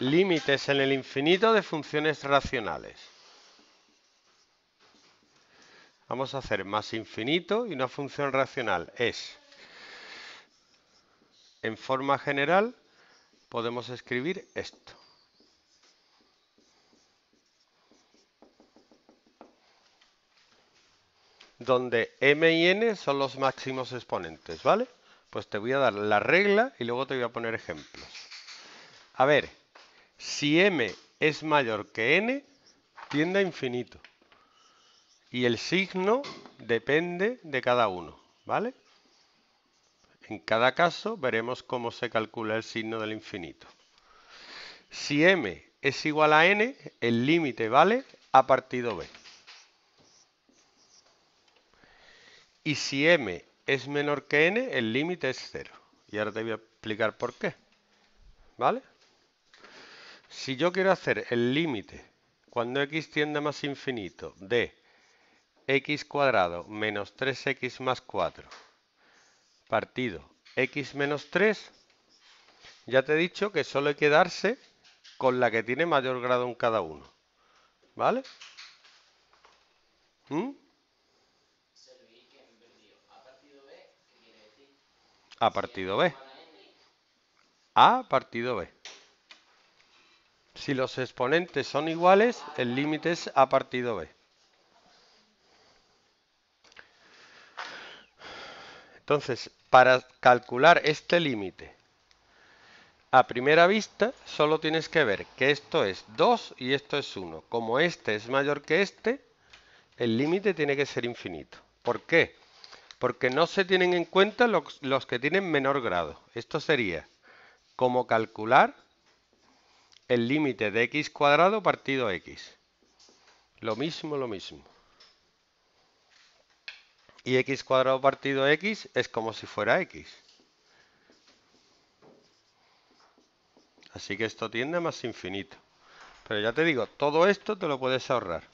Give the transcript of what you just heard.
Límites en el infinito de funciones racionales. Vamos a hacer más infinito y una función racional es. En forma general podemos escribir esto. Donde m y n son los máximos exponentes, ¿vale? Pues te voy a dar la regla y luego te voy a poner ejemplos. A ver, si m es mayor que n, tiende a infinito. Y el signo depende de cada uno, ¿vale? En cada caso veremos cómo se calcula el signo del infinito. Si m es igual a n, el límite vale a partido b. Y si m es menor que n, el límite es 0. Y ahora te voy a explicar por qué. ¿Vale? Si yo quiero hacer el límite cuando x tiende a más infinito de x cuadrado menos 3x más 4 partido x menos 3, ya te he dicho que solo hay que darse con la que tiene mayor grado en cada uno. ¿Vale? ¿Mm? A partido B. A partido B. Si los exponentes son iguales, el límite es a partido b. Entonces, para calcular este límite, a primera vista solo tienes que ver que esto es 2 y esto es 1. Como este es mayor que este, el límite tiene que ser infinito. ¿Por qué? Porque no se tienen en cuenta los, los que tienen menor grado. Esto sería como calcular el límite de x cuadrado partido x. Lo mismo, lo mismo. Y x cuadrado partido x es como si fuera x. Así que esto tiende a más infinito. Pero ya te digo, todo esto te lo puedes ahorrar.